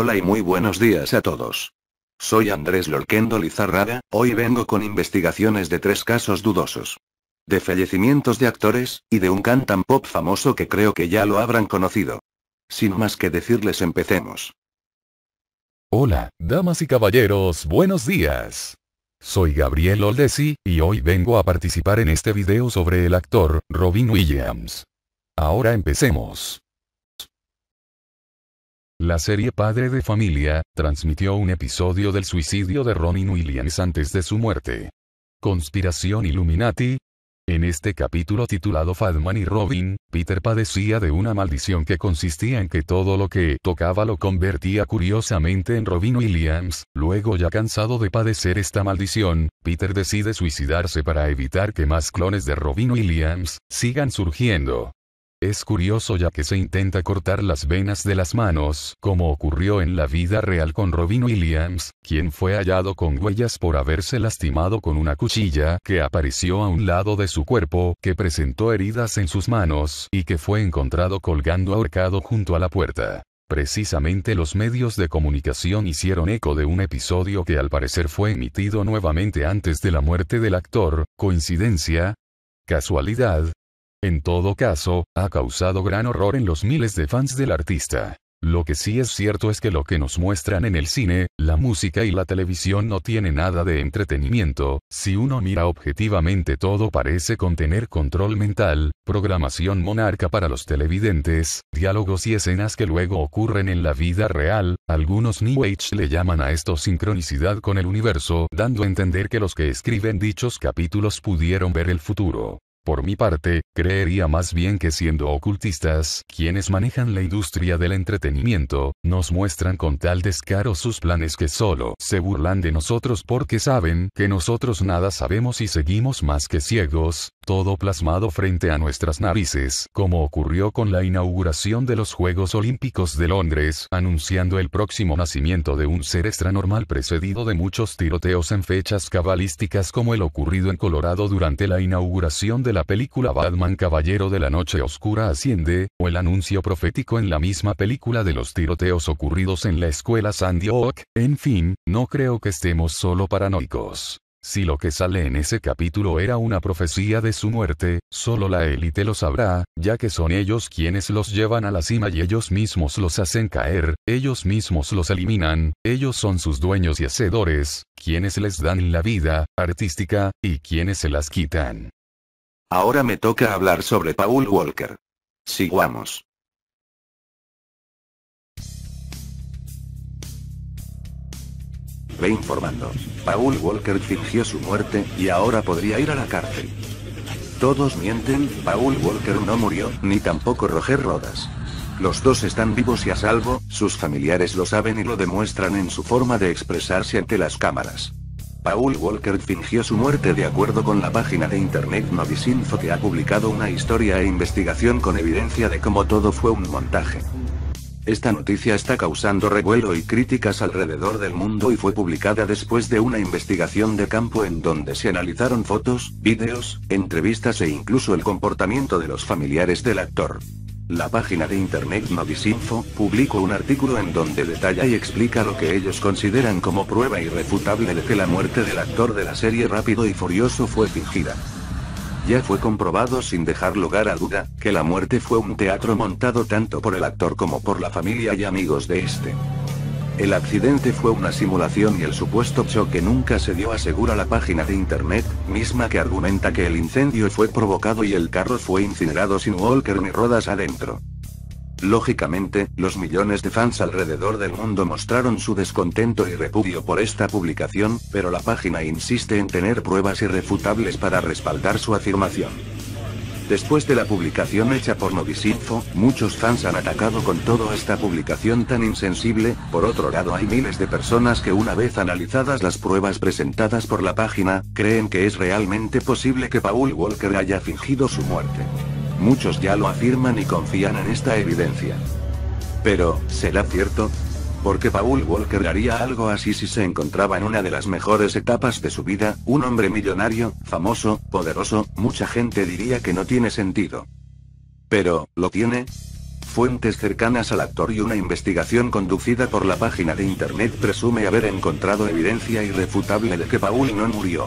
Hola y muy buenos días a todos. Soy Andrés Lorquendo Lizarraga, hoy vengo con investigaciones de tres casos dudosos. De fallecimientos de actores, y de un cantan pop famoso que creo que ya lo habrán conocido. Sin más que decirles empecemos. Hola, damas y caballeros, buenos días. Soy Gabriel Oldesi, y hoy vengo a participar en este video sobre el actor, Robin Williams. Ahora empecemos. La serie Padre de Familia, transmitió un episodio del suicidio de Robin Williams antes de su muerte. Conspiración Illuminati. En este capítulo titulado Fatman y Robin, Peter padecía de una maldición que consistía en que todo lo que tocaba lo convertía curiosamente en Robin Williams. Luego ya cansado de padecer esta maldición, Peter decide suicidarse para evitar que más clones de Robin Williams sigan surgiendo. Es curioso ya que se intenta cortar las venas de las manos, como ocurrió en la vida real con Robin Williams, quien fue hallado con huellas por haberse lastimado con una cuchilla que apareció a un lado de su cuerpo, que presentó heridas en sus manos y que fue encontrado colgando ahorcado junto a la puerta. Precisamente los medios de comunicación hicieron eco de un episodio que al parecer fue emitido nuevamente antes de la muerte del actor, coincidencia, casualidad, en todo caso, ha causado gran horror en los miles de fans del artista. Lo que sí es cierto es que lo que nos muestran en el cine, la música y la televisión no tiene nada de entretenimiento, si uno mira objetivamente todo parece contener control mental, programación monarca para los televidentes, diálogos y escenas que luego ocurren en la vida real, algunos New Age le llaman a esto sincronicidad con el universo, dando a entender que los que escriben dichos capítulos pudieron ver el futuro. Por mi parte, creería más bien que siendo ocultistas, quienes manejan la industria del entretenimiento, nos muestran con tal descaro sus planes que solo se burlan de nosotros porque saben que nosotros nada sabemos y seguimos más que ciegos, todo plasmado frente a nuestras narices, como ocurrió con la inauguración de los Juegos Olímpicos de Londres, anunciando el próximo nacimiento de un ser extranormal precedido de muchos tiroteos en fechas cabalísticas como el ocurrido en Colorado durante la inauguración de la la película Batman Caballero de la Noche Oscura Asciende, o el anuncio profético en la misma película de los tiroteos ocurridos en la escuela Sandy Oak, en fin, no creo que estemos solo paranoicos. Si lo que sale en ese capítulo era una profecía de su muerte, solo la élite lo sabrá, ya que son ellos quienes los llevan a la cima y ellos mismos los hacen caer, ellos mismos los eliminan, ellos son sus dueños y hacedores, quienes les dan la vida, artística, y quienes se las quitan. Ahora me toca hablar sobre Paul Walker. Siguamos. Ve informando. Paul Walker fingió su muerte, y ahora podría ir a la cárcel. Todos mienten, Paul Walker no murió, ni tampoco Roger Rodas. Los dos están vivos y a salvo, sus familiares lo saben y lo demuestran en su forma de expresarse ante las cámaras. Paul Walker fingió su muerte de acuerdo con la página de internet Novisinfo que ha publicado una historia e investigación con evidencia de cómo todo fue un montaje. Esta noticia está causando revuelo y críticas alrededor del mundo y fue publicada después de una investigación de campo en donde se analizaron fotos, vídeos, entrevistas e incluso el comportamiento de los familiares del actor. La página de internet Novisinfo publicó un artículo en donde detalla y explica lo que ellos consideran como prueba irrefutable de que la muerte del actor de la serie Rápido y Furioso fue fingida. Ya fue comprobado sin dejar lugar a duda, que la muerte fue un teatro montado tanto por el actor como por la familia y amigos de este. El accidente fue una simulación y el supuesto choque nunca se dio, asegura la página de internet, misma que argumenta que el incendio fue provocado y el carro fue incinerado sin Walker ni rodas adentro. Lógicamente, los millones de fans alrededor del mundo mostraron su descontento y repudio por esta publicación, pero la página insiste en tener pruebas irrefutables para respaldar su afirmación. Después de la publicación hecha por Novisinfo, muchos fans han atacado con todo esta publicación tan insensible, por otro lado hay miles de personas que una vez analizadas las pruebas presentadas por la página, creen que es realmente posible que Paul Walker haya fingido su muerte. Muchos ya lo afirman y confían en esta evidencia. Pero, ¿será cierto? Porque Paul Walker haría algo así si se encontraba en una de las mejores etapas de su vida, un hombre millonario, famoso, poderoso, mucha gente diría que no tiene sentido. Pero, ¿lo tiene? Fuentes cercanas al actor y una investigación conducida por la página de internet presume haber encontrado evidencia irrefutable de que Paul no murió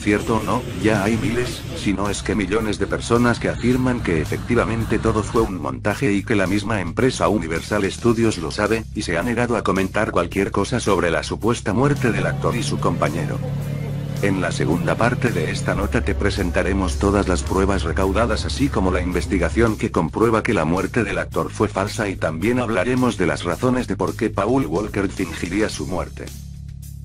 cierto o no, ya hay miles, si no es que millones de personas que afirman que efectivamente todo fue un montaje y que la misma empresa Universal Studios lo sabe, y se ha negado a comentar cualquier cosa sobre la supuesta muerte del actor y su compañero. En la segunda parte de esta nota te presentaremos todas las pruebas recaudadas así como la investigación que comprueba que la muerte del actor fue falsa y también hablaremos de las razones de por qué Paul Walker fingiría su muerte.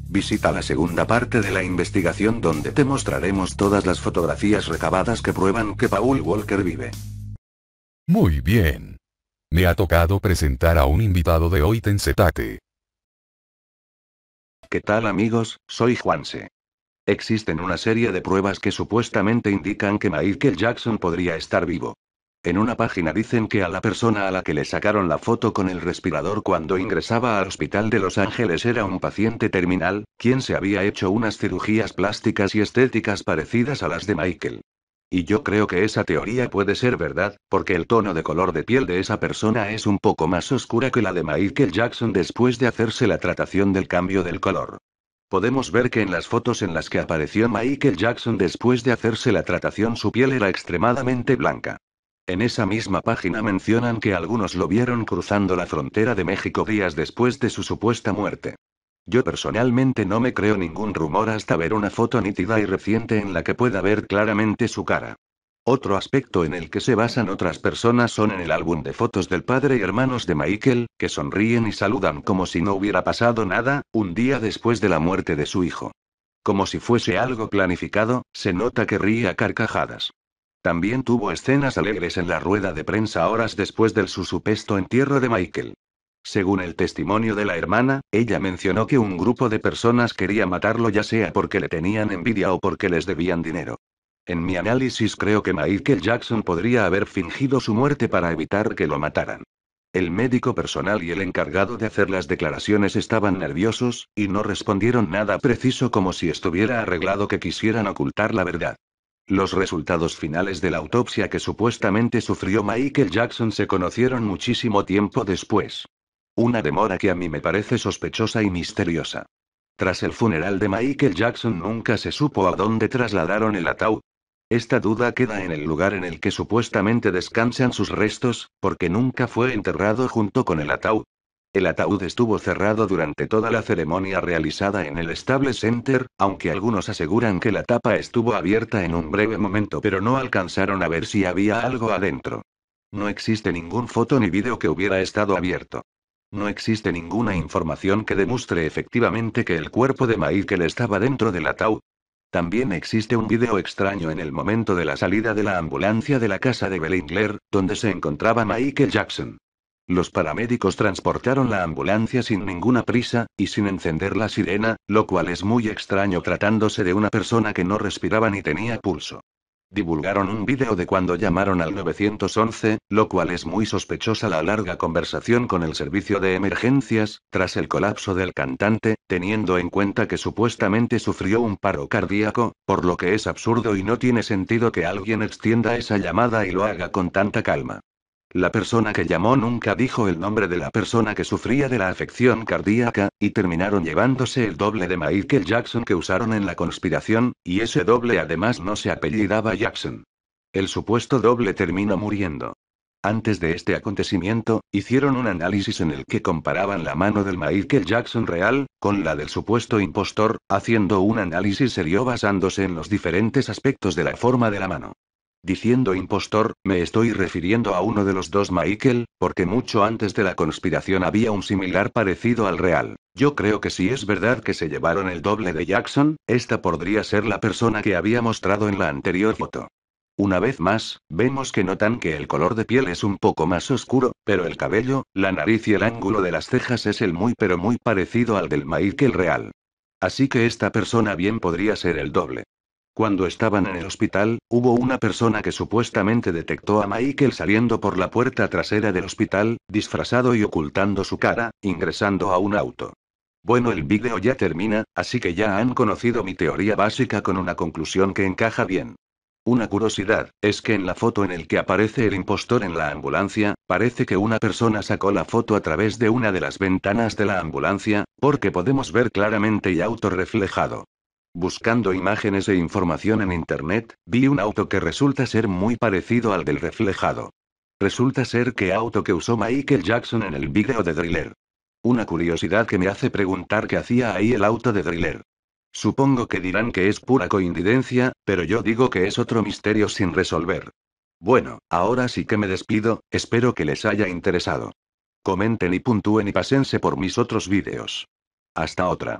Visita la segunda parte de la investigación donde te mostraremos todas las fotografías recabadas que prueban que Paul Walker vive. Muy bien. Me ha tocado presentar a un invitado de hoy Tenzetate. ¿Qué tal amigos? Soy Juanse. Existen una serie de pruebas que supuestamente indican que Michael Jackson podría estar vivo. En una página dicen que a la persona a la que le sacaron la foto con el respirador cuando ingresaba al hospital de Los Ángeles era un paciente terminal, quien se había hecho unas cirugías plásticas y estéticas parecidas a las de Michael. Y yo creo que esa teoría puede ser verdad, porque el tono de color de piel de esa persona es un poco más oscura que la de Michael Jackson después de hacerse la tratación del cambio del color. Podemos ver que en las fotos en las que apareció Michael Jackson después de hacerse la tratación su piel era extremadamente blanca. En esa misma página mencionan que algunos lo vieron cruzando la frontera de México días después de su supuesta muerte. Yo personalmente no me creo ningún rumor hasta ver una foto nítida y reciente en la que pueda ver claramente su cara. Otro aspecto en el que se basan otras personas son en el álbum de fotos del padre y hermanos de Michael, que sonríen y saludan como si no hubiera pasado nada, un día después de la muerte de su hijo. Como si fuese algo planificado, se nota que ríe a carcajadas. También tuvo escenas alegres en la rueda de prensa horas después del supuesto entierro de Michael. Según el testimonio de la hermana, ella mencionó que un grupo de personas quería matarlo ya sea porque le tenían envidia o porque les debían dinero. En mi análisis creo que Michael Jackson podría haber fingido su muerte para evitar que lo mataran. El médico personal y el encargado de hacer las declaraciones estaban nerviosos, y no respondieron nada preciso como si estuviera arreglado que quisieran ocultar la verdad. Los resultados finales de la autopsia que supuestamente sufrió Michael Jackson se conocieron muchísimo tiempo después. Una demora que a mí me parece sospechosa y misteriosa. Tras el funeral de Michael Jackson nunca se supo a dónde trasladaron el ataúd. Esta duda queda en el lugar en el que supuestamente descansan sus restos, porque nunca fue enterrado junto con el ataúd. El ataúd estuvo cerrado durante toda la ceremonia realizada en el Stable Center, aunque algunos aseguran que la tapa estuvo abierta en un breve momento pero no alcanzaron a ver si había algo adentro. No existe ningún foto ni vídeo que hubiera estado abierto. No existe ninguna información que demuestre efectivamente que el cuerpo de Michael estaba dentro del ataúd. También existe un vídeo extraño en el momento de la salida de la ambulancia de la casa de Belingler, donde se encontraba Michael Jackson. Los paramédicos transportaron la ambulancia sin ninguna prisa, y sin encender la sirena, lo cual es muy extraño tratándose de una persona que no respiraba ni tenía pulso. Divulgaron un vídeo de cuando llamaron al 911, lo cual es muy sospechosa la larga conversación con el servicio de emergencias, tras el colapso del cantante, teniendo en cuenta que supuestamente sufrió un paro cardíaco, por lo que es absurdo y no tiene sentido que alguien extienda esa llamada y lo haga con tanta calma. La persona que llamó nunca dijo el nombre de la persona que sufría de la afección cardíaca, y terminaron llevándose el doble de Michael Jackson que usaron en la conspiración, y ese doble además no se apellidaba Jackson. El supuesto doble terminó muriendo. Antes de este acontecimiento, hicieron un análisis en el que comparaban la mano del Michael Jackson real, con la del supuesto impostor, haciendo un análisis serio basándose en los diferentes aspectos de la forma de la mano. Diciendo impostor, me estoy refiriendo a uno de los dos Michael, porque mucho antes de la conspiración había un similar parecido al real. Yo creo que si es verdad que se llevaron el doble de Jackson, esta podría ser la persona que había mostrado en la anterior foto. Una vez más, vemos que notan que el color de piel es un poco más oscuro, pero el cabello, la nariz y el ángulo de las cejas es el muy pero muy parecido al del Michael real. Así que esta persona bien podría ser el doble. Cuando estaban en el hospital, hubo una persona que supuestamente detectó a Michael saliendo por la puerta trasera del hospital, disfrazado y ocultando su cara, ingresando a un auto. Bueno, el vídeo ya termina, así que ya han conocido mi teoría básica con una conclusión que encaja bien. Una curiosidad, es que en la foto en el que aparece el impostor en la ambulancia, parece que una persona sacó la foto a través de una de las ventanas de la ambulancia, porque podemos ver claramente y autorreflejado. Buscando imágenes e información en Internet, vi un auto que resulta ser muy parecido al del reflejado. Resulta ser que auto que usó Michael Jackson en el video de Driller. Una curiosidad que me hace preguntar qué hacía ahí el auto de Driller. Supongo que dirán que es pura coincidencia, pero yo digo que es otro misterio sin resolver. Bueno, ahora sí que me despido, espero que les haya interesado. Comenten y puntúen y pasense por mis otros vídeos. Hasta otra.